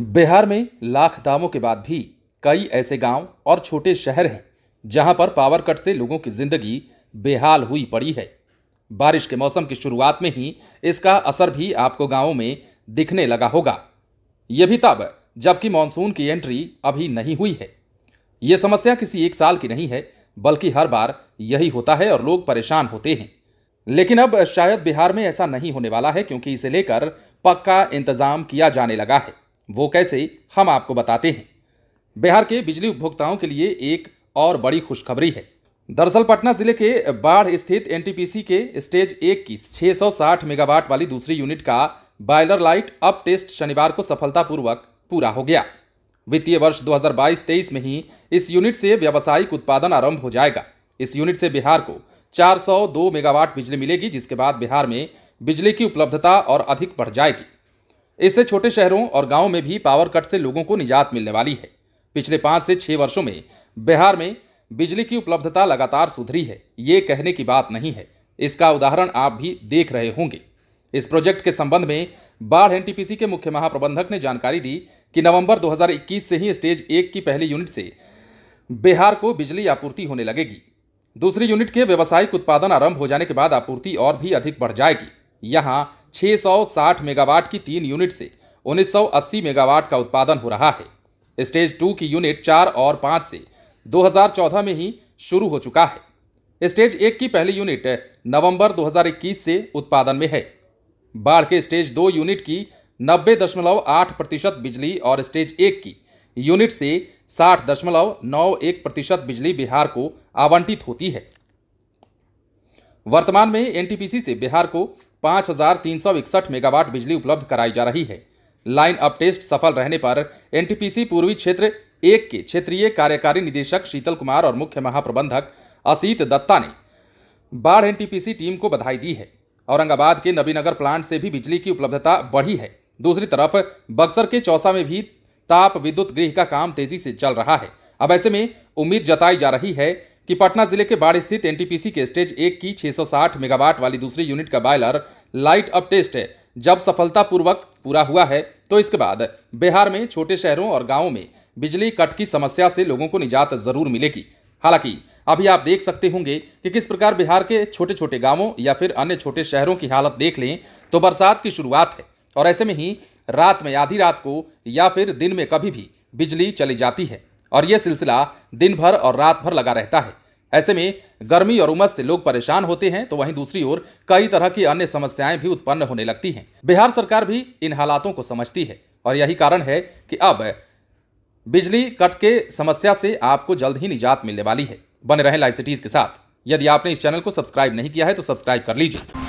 बिहार में लाख दामों के बाद भी कई ऐसे गांव और छोटे शहर हैं जहां पर पावर कट से लोगों की जिंदगी बेहाल हुई पड़ी है बारिश के मौसम की शुरुआत में ही इसका असर भी आपको गांवों में दिखने लगा होगा ये भी तब जबकि मानसून की एंट्री अभी नहीं हुई है ये समस्या किसी एक साल की नहीं है बल्कि हर बार यही होता है और लोग परेशान होते हैं लेकिन अब शायद बिहार में ऐसा नहीं होने वाला है क्योंकि इसे लेकर पक्का इंतजाम किया जाने लगा है वो कैसे हम आपको बताते हैं बिहार के बिजली उपभोक्ताओं के लिए एक और बड़ी खुशखबरी है दरअसल पटना जिले के बाढ़ स्थित एनटीपीसी के स्टेज एक की 660 मेगावाट वाली दूसरी यूनिट का बायलर लाइट अप टेस्ट शनिवार को सफलतापूर्वक पूरा हो गया वित्तीय वर्ष 2022-23 में ही इस यूनिट से व्यावसायिक उत्पादन आरंभ हो जाएगा इस यूनिट से बिहार को 402 मेगावाट बिजली मिलेगी जिसके बाद बिहार में बिजली की उपलब्धता और अधिक बढ़ जाएगी इससे छोटे शहरों और गांवों में भी पावर कट से लोगों को निजात मिलने वाली है पिछले पाँच से छः वर्षों में बिहार में बिजली की उपलब्धता लगातार सुधरी है ये कहने की बात नहीं है इसका उदाहरण आप भी देख रहे होंगे इस प्रोजेक्ट के संबंध में बाढ़ एनटीपीसी के मुख्य महाप्रबंधक ने जानकारी दी कि नवंबर 2021 से ही स्टेज एक की पहली यूनिट से बिहार को बिजली आपूर्ति होने लगेगी दूसरी यूनिट के व्यावसायिक उत्पादन आरंभ हो जाने के बाद आपूर्ति और भी अधिक बढ़ जाएगी यहाँ 660 मेगावाट की तीन यूनिट से 1980 मेगावाट का उत्पादन हो रहा है स्टेज टू की यूनिट चार और पाँच से 2014 में ही शुरू हो चुका है स्टेज एक की पहली यूनिट नवंबर 2021 से उत्पादन में है बाढ़ के स्टेज दो यूनिट की नब्बे दशमलव आठ प्रतिशत बिजली और स्टेज एक की यूनिट से साठ दशमलव नौ एक प्रतिशत बिजली बिहार को आवंटित होती है वर्तमान में एनटीपीसी से बिहार को पाँच हजार तीन सौ इकसठ मेगावाट बिजली उपलब्ध कराई जा रही है लाइन अप टेस्ट सफल रहने पर एनटीपीसी पूर्वी क्षेत्र एक के क्षेत्रीय कार्यकारी निदेशक शीतल कुमार और मुख्य महाप्रबंधक असीत दत्ता ने बाढ़ एनटीपीसी टीम को बधाई दी है औरंगाबाद के नबीनगर प्लांट से भी बिजली की उपलब्धता बढ़ी है दूसरी तरफ बक्सर के चौसा में भी ताप विद्युत गृह का काम तेजी से चल रहा है अब ऐसे में उम्मीद जताई जा रही है कि पटना जिले के बाढ़ स्थित एनटीपीसी के स्टेज एक की 660 मेगावाट वाली दूसरी यूनिट का बॉयलर लाइट अप टेस्ट है जब सफलतापूर्वक पूरा हुआ है तो इसके बाद बिहार में छोटे शहरों और गाँवों में बिजली कट की समस्या से लोगों को निजात जरूर मिलेगी हालांकि अभी आप देख सकते होंगे कि किस प्रकार बिहार के छोटे छोटे गांवों या फिर अन्य छोटे शहरों की हालत देख लें तो बरसात की शुरुआत है और ऐसे में ही रात में आधी रात को या फिर दिन में कभी भी बिजली चली जाती है और ये सिलसिला दिन भर और रात भर लगा रहता है ऐसे में गर्मी और उमस से लोग परेशान होते हैं तो वहीं दूसरी ओर कई तरह की अन्य समस्याएं भी उत्पन्न होने लगती हैं बिहार सरकार भी इन हालातों को समझती है और यही कारण है कि अब बिजली कट के समस्या से आपको जल्द ही निजात मिलने वाली है बने रहे लाइव सिटीज के साथ यदि आपने इस चैनल को सब्सक्राइब नहीं किया है तो सब्सक्राइब कर लीजिए